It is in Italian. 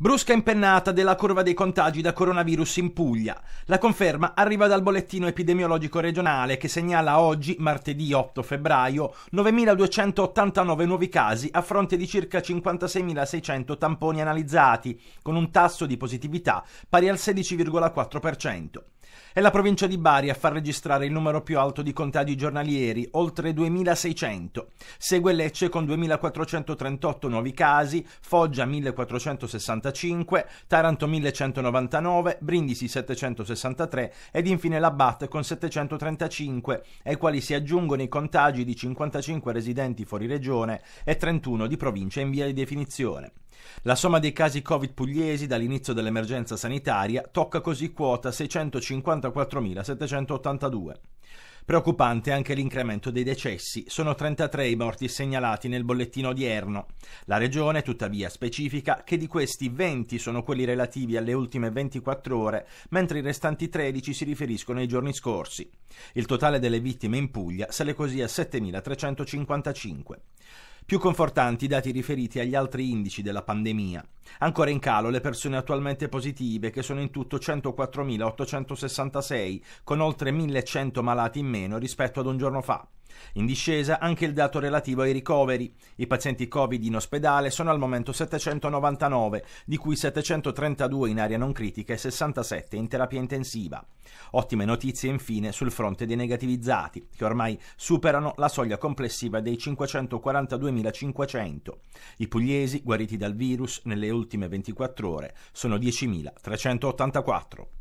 Brusca impennata della curva dei contagi da coronavirus in Puglia. La conferma arriva dal bollettino epidemiologico regionale che segnala oggi, martedì 8 febbraio, 9.289 nuovi casi a fronte di circa 56.600 tamponi analizzati, con un tasso di positività pari al 16,4%. È la provincia di Bari a far registrare il numero più alto di contagi giornalieri, oltre 2.600. Segue Lecce con 2.438 nuovi casi, Foggia 1.465, Taranto 1.199, Brindisi 763 ed infine l'Abbat con 735, ai quali si aggiungono i contagi di 55 residenti fuori regione e 31 di provincia in via di definizione. La somma dei casi Covid pugliesi dall'inizio dell'emergenza sanitaria tocca così quota 654.782. Preoccupante anche l'incremento dei decessi, sono 33 i morti segnalati nel bollettino odierno. La Regione tuttavia specifica che di questi 20 sono quelli relativi alle ultime 24 ore, mentre i restanti 13 si riferiscono ai giorni scorsi. Il totale delle vittime in Puglia sale così a 7.355. Più confortanti i dati riferiti agli altri indici della pandemia. Ancora in calo le persone attualmente positive, che sono in tutto 104.866, con oltre 1.100 malati in meno rispetto ad un giorno fa. In discesa anche il dato relativo ai ricoveri. I pazienti Covid in ospedale sono al momento 799, di cui 732 in area non critica e 67 in terapia intensiva. Ottime notizie infine sul fronte dei negativizzati, che ormai superano la soglia complessiva dei 542.500. I pugliesi guariti dal virus nelle ultime 24 ore sono 10.384.